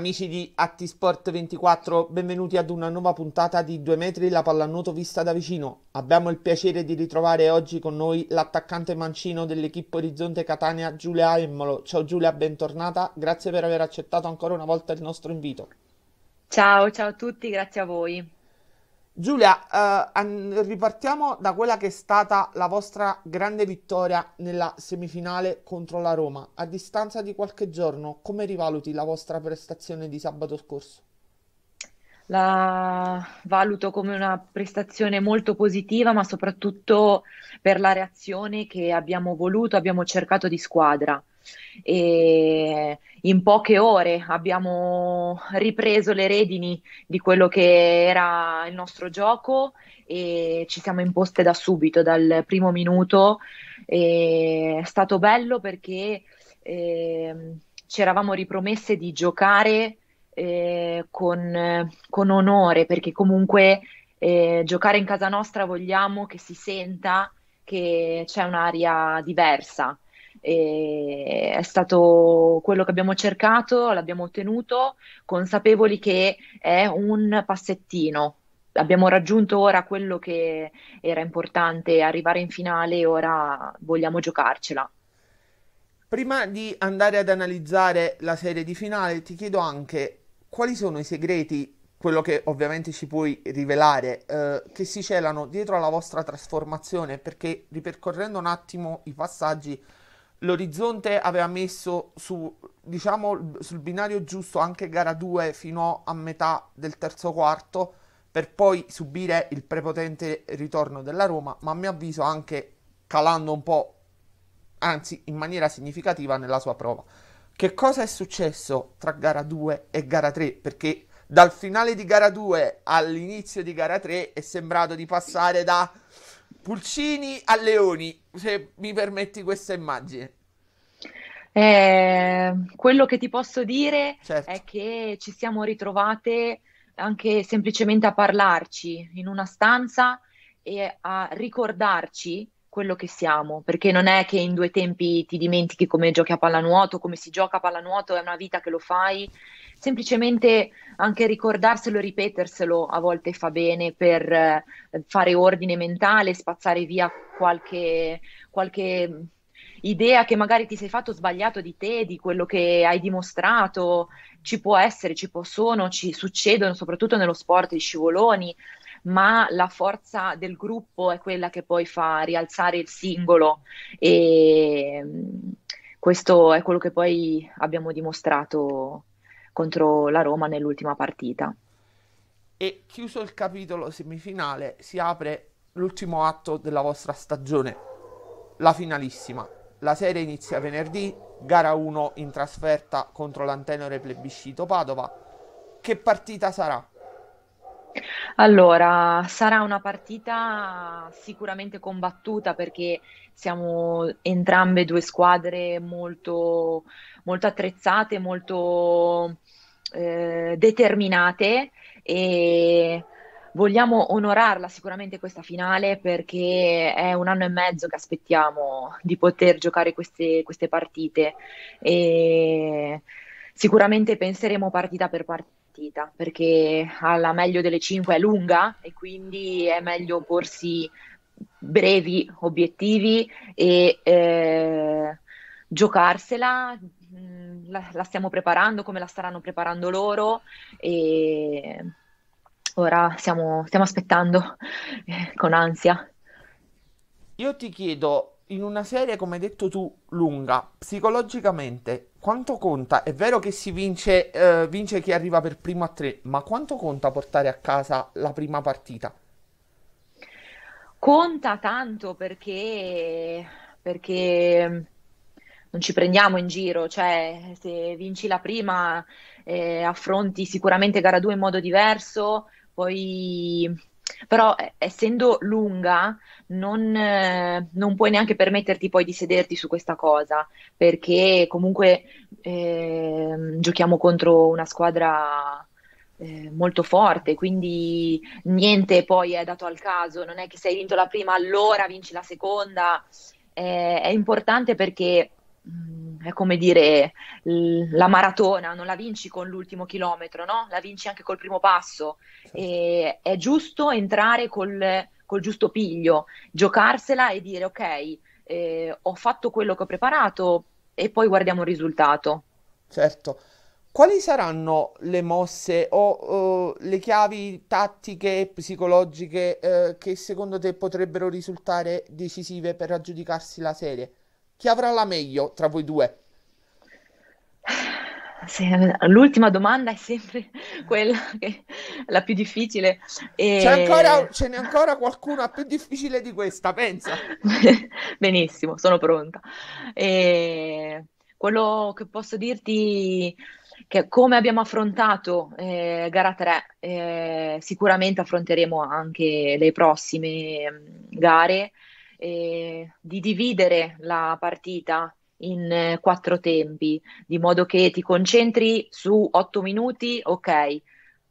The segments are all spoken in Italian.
Amici di Atti Sport 24 benvenuti ad una nuova puntata di 2 metri la pallanuoto vista da vicino. Abbiamo il piacere di ritrovare oggi con noi l'attaccante mancino dell'equipe Orizzonte Catania Giulia Emmolo. Ciao Giulia, bentornata, grazie per aver accettato ancora una volta il nostro invito. Ciao, ciao a tutti, grazie a voi. Giulia, eh, ripartiamo da quella che è stata la vostra grande vittoria nella semifinale contro la Roma. A distanza di qualche giorno, come rivaluti la vostra prestazione di sabato scorso? La valuto come una prestazione molto positiva, ma soprattutto per la reazione che abbiamo voluto, abbiamo cercato di squadra. E in poche ore abbiamo ripreso le redini di quello che era il nostro gioco e ci siamo imposte da subito, dal primo minuto. E è stato bello perché eh, ci eravamo ripromesse di giocare eh, con, con, onore, perché comunque eh, giocare in casa nostra vogliamo che si senta che c'è un'aria diversa. E è stato quello che abbiamo cercato, l'abbiamo ottenuto, consapevoli che è un passettino. Abbiamo raggiunto ora quello che era importante, arrivare in finale e ora vogliamo giocarcela. Prima di andare ad analizzare la serie di finale, ti chiedo anche quali sono i segreti, quello che ovviamente ci puoi rivelare, eh, che si celano dietro alla vostra trasformazione, perché ripercorrendo un attimo i passaggi l'orizzonte aveva messo su, diciamo, sul binario giusto anche gara 2 fino a metà del terzo quarto per poi subire il prepotente ritorno della Roma, ma a mio avviso anche calando un po', anzi in maniera significativa nella sua prova. Che cosa è successo tra gara 2 e gara 3? Perché dal finale di gara 2 all'inizio di gara 3 è sembrato di passare da Pulcini a Leoni, se mi permetti questa immagine. Eh, quello che ti posso dire certo. è che ci siamo ritrovate anche semplicemente a parlarci in una stanza e a ricordarci quello che siamo, perché non è che in due tempi ti dimentichi come giochi a pallanuoto, come si gioca a pallanuoto, è una vita che lo fai semplicemente anche ricordarselo e ripeterselo a volte fa bene per eh, fare ordine mentale, spazzare via qualche, qualche mm, idea che magari ti sei fatto sbagliato di te, di quello che hai dimostrato, ci può essere, ci possono, ci succedono soprattutto nello sport i scivoloni, ma la forza del gruppo è quella che poi fa rialzare il singolo e mm, questo è quello che poi abbiamo dimostrato contro la Roma nell'ultima partita. E chiuso il capitolo semifinale, si apre l'ultimo atto della vostra stagione, la finalissima. La serie inizia venerdì, gara 1 in trasferta contro l'Antenore Plebiscito Padova. Che partita sarà? Allora, sarà una partita sicuramente combattuta perché siamo entrambe due squadre molto, molto attrezzate, molto eh, determinate e vogliamo onorarla sicuramente questa finale perché è un anno e mezzo che aspettiamo di poter giocare queste, queste partite e sicuramente penseremo partita per partita partita, perché alla meglio delle 5 è lunga e quindi è meglio porsi brevi obiettivi e eh, giocarsela. Mm, la, la, stiamo preparando come la staranno preparando loro e ora siamo, stiamo aspettando eh, con ansia. Io ti chiedo, in una serie, come hai detto tu, lunga, psicologicamente, quanto conta? È vero che si vince, eh, vince chi arriva per primo a tre, ma quanto conta portare a casa la prima partita? Conta tanto perché, perché mm, non ci prendiamo in giro, cioè se vinci la prima eh, affronti sicuramente gara 2 in modo diverso, poi però eh, essendo lunga non, eh, non, puoi neanche permetterti poi di sederti su questa cosa perché comunque eh, giochiamo contro una squadra eh, molto forte quindi niente poi è dato al caso non è che se hai vinto la prima allora vinci la seconda è importante perché Mm, è come dire la maratona, non la vinci con l'ultimo chilometro, no? la vinci anche col primo passo. E è giusto entrare col, col giusto piglio, giocarsela e dire ok, eh, ho fatto quello che ho preparato e poi guardiamo il risultato. Certo. Quali saranno le mosse o, o le chiavi tattiche e psicologiche eh, che secondo te potrebbero risultare decisive per aggiudicarsi la serie? Chi avrà la meglio tra voi due? Sì, l'ultima domanda è sempre quella che è la più difficile. E... C'è ancora, ce n'è ancora qualcuna più difficile di questa, pensa. Benissimo, sono pronta. E... Quello che posso dirti che come abbiamo affrontato eh, gara 3, eh, sicuramente affronteremo anche le prossime mm, gare eh, di dividere la partita in eh, quattro tempi, di modo che ti concentri su otto minuti, ok,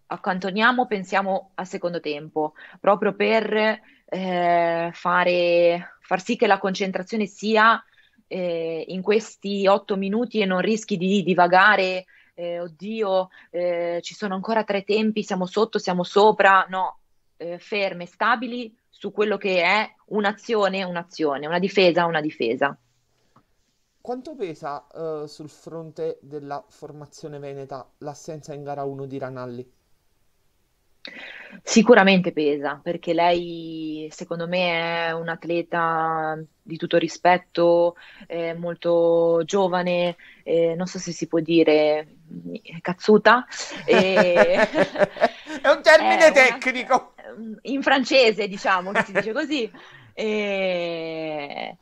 accantoniamo, pensiamo al secondo tempo, proprio per eh, fare, far sì che la concentrazione sia eh, in questi otto minuti e non rischi di divagare, eh, oddio, eh, ci sono ancora tre tempi, siamo sotto, siamo sopra, no, eh, ferme, stabili su quello che è un'azione, un'azione, una difesa, una difesa. Quanto pesa uh, sul fronte della formazione veneta l'assenza in gara 1 di Ranalli? Sicuramente pesa, perché lei secondo me è un atleta di tutto rispetto, molto giovane, eh, non so se si può dire mm, cazzuta. E... è un termine è tecnico. Una in francese, diciamo, che si dice così. E...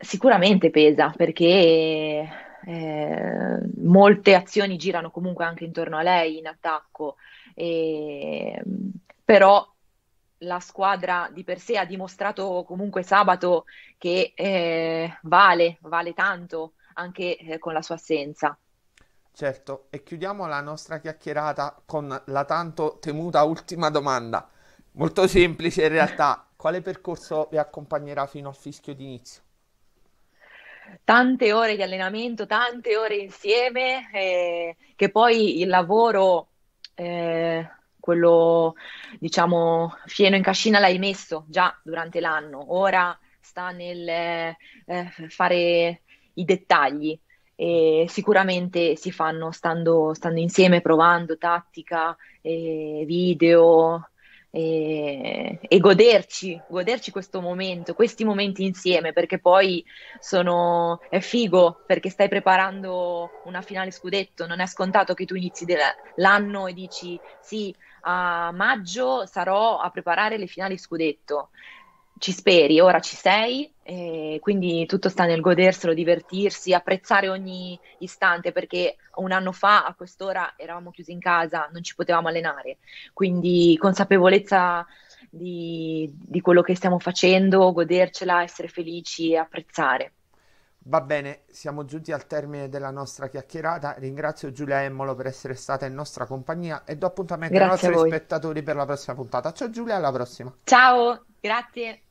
Sicuramente pesa perché eh, molte azioni girano comunque anche intorno a lei in attacco, e... però la squadra di per sé ha dimostrato comunque sabato che eh, vale, vale tanto anche eh, con la sua assenza. Certo, e chiudiamo la nostra chiacchierata con la tanto temuta ultima domanda. Molto semplice in realtà. Quale percorso vi accompagnerà fino al fischio d'inizio? Tante ore di allenamento, tante ore insieme, eh, che poi il lavoro eh quello diciamo fieno in cascina l'hai messo già durante l'anno, ora sta nel eh, fare i dettagli e sicuramente si fanno stando, stando insieme, provando tattica, eh, video eh, e, goderci, goderci questo momento, questi momenti insieme, perché poi sono, è figo perché stai preparando una finale scudetto, non è scontato che tu inizi de- l'anno e dici sì, a maggio sarò a preparare le finali scudetto ci speri, ora ci sei, quindi tutto sta nel goderselo, divertirsi, apprezzare ogni istante, perché un anno fa a quest'ora eravamo chiusi in casa, non ci potevamo allenare, quindi consapevolezza di, di quello che stiamo facendo, godercela, essere felici e apprezzare. Va bene, siamo giunti al termine della nostra chiacchierata. Ringrazio Giulia Emmolo per essere stata in nostra compagnia e do appuntamento grazie ai nostri spettatori per la prossima puntata. Ciao Giulia, alla prossima. Ciao, grazie.